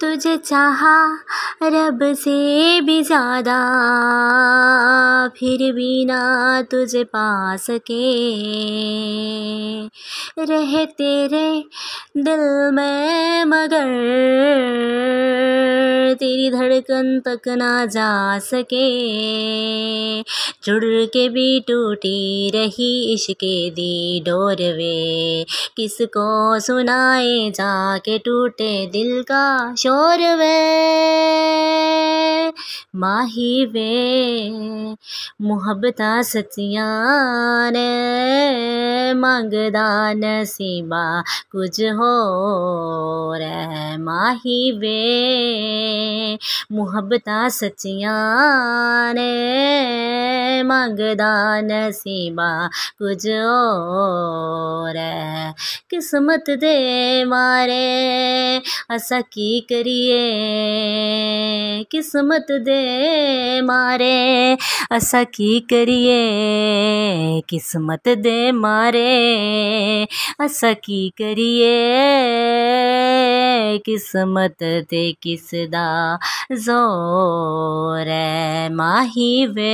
तुझे चाहा रब से भी ज़्यादा फिर भी ना तुझे पा सके रहे तेरे दिल में मगर तेरी धड़कन तक ना जा सके जुड़ के भी टूटी रही इश्के दी डोर वे किसको सुनाए जाके टूटे दिल का शोर वे माही वे मुहब्बत सचियान मंगदा नसीबा कुछ हो रे माही वे मुहब्बत सचियाँ ने मंगदा नसीबा कुछ और किस्मत दे मारे असा की करिए किस्मत दे मारे असा की करिए किस्मत दे मारे असा की करिए किस्मत ते किसदा दा जोर माही वे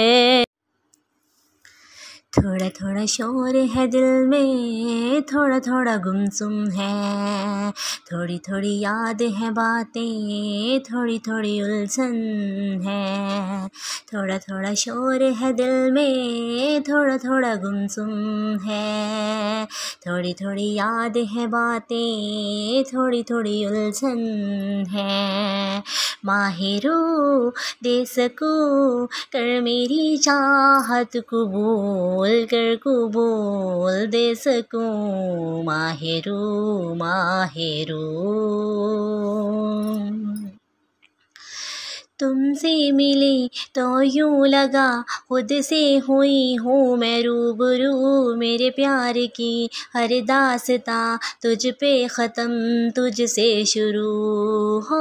थोड़ा थोड़ा शोर है दिल में थोड़ा थोड़ा गुमसुम है थोड़ी थोड़ी याद है बातें थोड़ी थोड़ी उलझन है थोड़ा थोड़ा शोर है दिल में थोड़ा थोड़ा गुमसुम है थोड़ी थोड़ी याद है बातें थोड़ी थोड़ी उलझन है माहिरो देश को कर मेरी चाहत को बोल कर को बोल देश को माहिरो माहिरो तुमसे मिली तो यूँ लगा खुद से हुई हूँ मैं रूबरू मेरे प्यार की हर दासता तुझ पे ख़त्म तुझसे शुरू हो